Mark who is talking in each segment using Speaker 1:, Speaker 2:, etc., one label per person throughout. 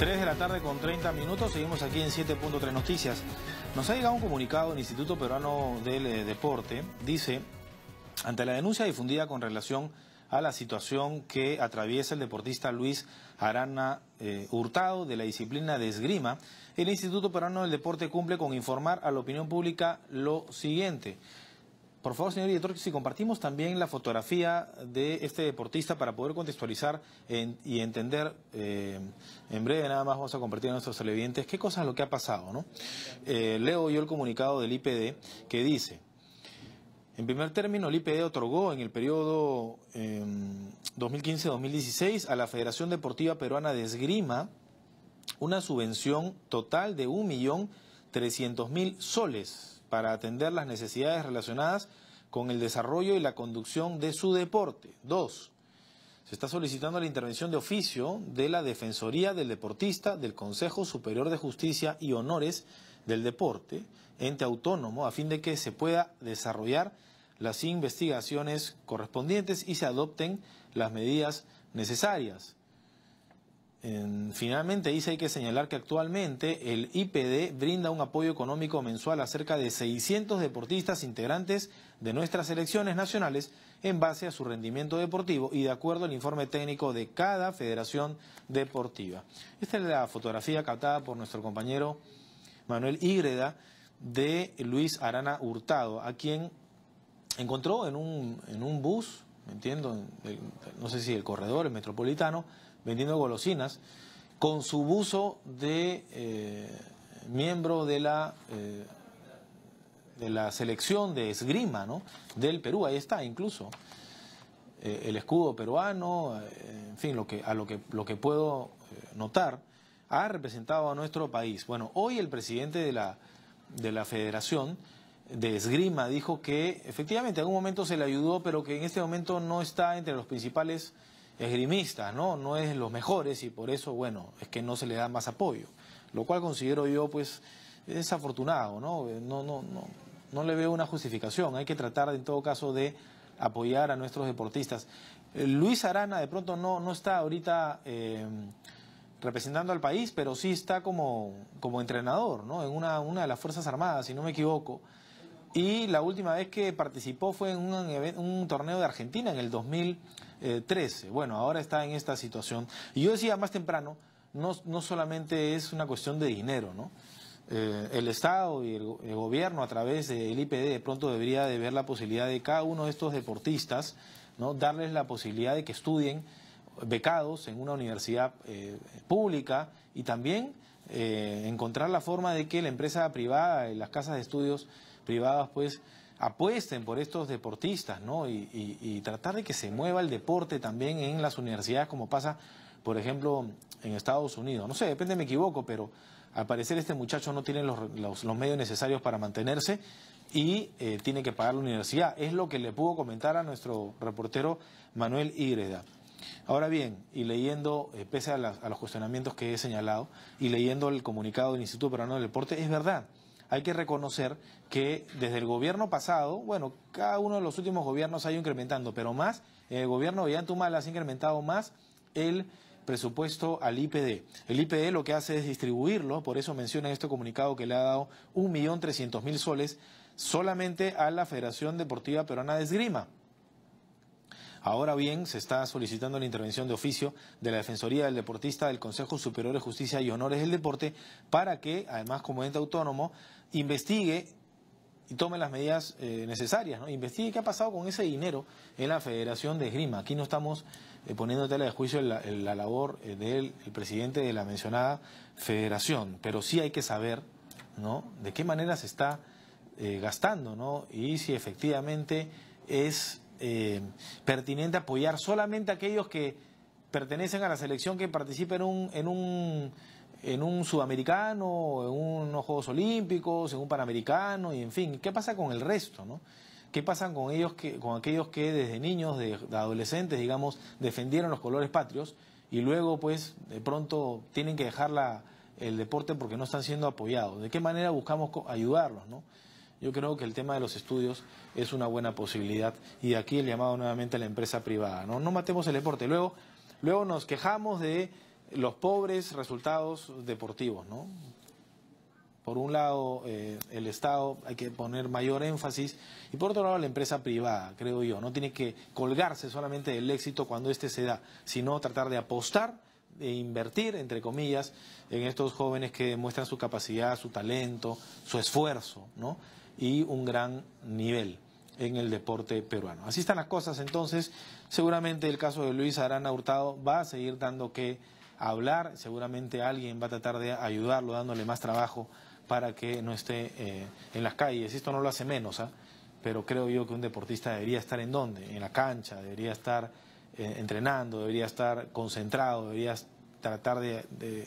Speaker 1: 3 de la tarde con 30 minutos, seguimos aquí en 7.3 Noticias. Nos ha llegado un comunicado del Instituto Peruano del eh, Deporte, dice, ante la denuncia difundida con relación a la situación que atraviesa el deportista Luis Arana eh, Hurtado de la disciplina de esgrima, el Instituto Peruano del Deporte cumple con informar a la opinión pública lo siguiente. Por favor, señor director, si compartimos también la fotografía de este deportista para poder contextualizar y entender, eh, en breve nada más vamos a compartir a nuestros televidentes qué cosas lo que ha pasado. ¿no? Eh, leo yo el comunicado del IPD que dice, en primer término, el IPD otorgó en el periodo 2015-2016 em, a la Federación Deportiva Peruana de Esgrima una subvención total de 1.300.000 soles para atender las necesidades relacionadas con el desarrollo y la conducción de su deporte. Dos, se está solicitando la intervención de oficio de la Defensoría del Deportista del Consejo Superior de Justicia y Honores del Deporte, ente autónomo, a fin de que se pueda desarrollar las investigaciones correspondientes y se adopten las medidas necesarias. Finalmente dice hay que señalar que actualmente el IPD brinda un apoyo económico mensual a cerca de 600 deportistas integrantes de nuestras selecciones nacionales en base a su rendimiento deportivo y de acuerdo al informe técnico de cada federación deportiva. Esta es la fotografía captada por nuestro compañero Manuel Ígreda de Luis Arana Hurtado, a quien encontró en un, en un bus, entiendo, no sé si el corredor, el metropolitano, vendiendo golosinas, con su buzo de eh, miembro de la, eh, de la selección de esgrima ¿no? del Perú. Ahí está, incluso. Eh, el escudo peruano, en fin, lo que, a lo que, lo que puedo notar, ha representado a nuestro país. Bueno, hoy el presidente de la, de la Federación de Esgrima dijo que efectivamente en algún momento se le ayudó, pero que en este momento no está entre los principales esgrimistas, ¿no? No es los mejores y por eso, bueno, es que no se le da más apoyo. Lo cual considero yo, pues, desafortunado, ¿no? No, no, no, no le veo una justificación. Hay que tratar, en todo caso, de apoyar a nuestros deportistas. Eh, Luis Arana, de pronto, no, no está ahorita em, representando al país, pero sí está como, como entrenador, ¿no? En una, una de las Fuerzas Armadas, si no me equivoco. Y la última vez que participó fue en un, torneo de Argentina en el 2013. Bueno, ahora está en esta situación. Y yo decía más temprano, no, solamente es una cuestión de dinero, ¿no? Eh, el Estado y el, gobierno a través del IPD de pronto debería de ver la posibilidad de cada uno de estos deportistas, ¿no? Darles la posibilidad de que estudien becados en una universidad eh, pública y también eh, encontrar la forma de que la empresa privada, y las casas de estudios, privadas, pues apuesten por estos deportistas, ¿no? Y, tratar de que se mueva el deporte también en las universidades, como pasa, por ejemplo, en Estados Unidos. No sé, depende, me equivoco, pero al parecer este muchacho no tiene los, medios necesarios para mantenerse y eh, tiene que pagar la universidad. Es lo que le pudo comentar a nuestro reportero Manuel Igreda. Ahora bien, y leyendo, eh, pese a, a los cuestionamientos que he señalado, y leyendo el comunicado del Instituto Peruano del Deporte, es verdad hay que reconocer que desde el gobierno pasado, bueno, cada uno de los últimos gobiernos ha ido incrementando, pero más, el gobierno de ha incrementado más el presupuesto al IPD. El IPD lo que hace es distribuirlo, por eso menciona en este comunicado que le ha dado millón trescientos mil soles solamente a la Federación Deportiva Peruana de Esgrima. Ahora bien, se está solicitando la intervención de oficio de la Defensoría del Deportista del Consejo Superior de Justicia y Honores del Deporte para que, además como ente autónomo, investigue y tome las medidas eh, necesarias, ¿no? investigue qué ha pasado con ese dinero en la Federación de Esgrima. Aquí no estamos poniéndote eh, poniendo de juicio la, labor eh, del presidente de la mencionada federación, pero sí hay que saber ¿no? de qué manera se está gastando ¿no? y si efectivamente es eh, pertinente apoyar solamente a aquellos que pertenecen a la selección que participa en un, en un, en un sudamericano, en unos Juegos Olímpicos, en un Panamericano, y en fin, ¿qué pasa con el resto? ¿no? ¿Qué pasa con ellos que, con aquellos que desde niños, de, adolescentes, digamos, defendieron los colores patrios y luego pues de pronto tienen que dejar la, el deporte porque no están siendo apoyados? ¿De qué manera buscamos ayudarlos? ¿no? Yo creo que el tema de los estudios es una buena posibilidad y aquí el llamado nuevamente a la empresa privada. No, no matemos el deporte. Luego, luego nos quejamos de los pobres resultados deportivos, ¿no? Por un lado, eh, el Estado hay que poner mayor énfasis y por otro lado, la empresa privada, creo yo, no tiene que colgarse solamente del éxito cuando éste se da, sino tratar de apostar e invertir, entre comillas, en estos jóvenes que muestran su capacidad, su talento, su esfuerzo, ¿no? y un gran nivel en el deporte peruano. Así están las cosas entonces. Seguramente el caso de Luis Arana Hurtado va a seguir dando que hablar. Seguramente alguien va a tratar de ayudarlo, dándole más trabajo para que no esté eh, en las calles. Esto no lo hace menos, ¿ah? pero creo yo que un deportista debería estar en dónde? En la cancha, debería estar eh, entrenando, debería estar concentrado, debería tratar de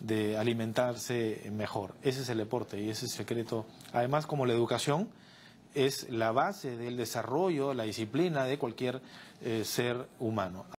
Speaker 1: de alimentarse mejor. Ese es el deporte y ese es el secreto. Además, como la educación es la base del desarrollo, la disciplina de cualquier eh, ser humano.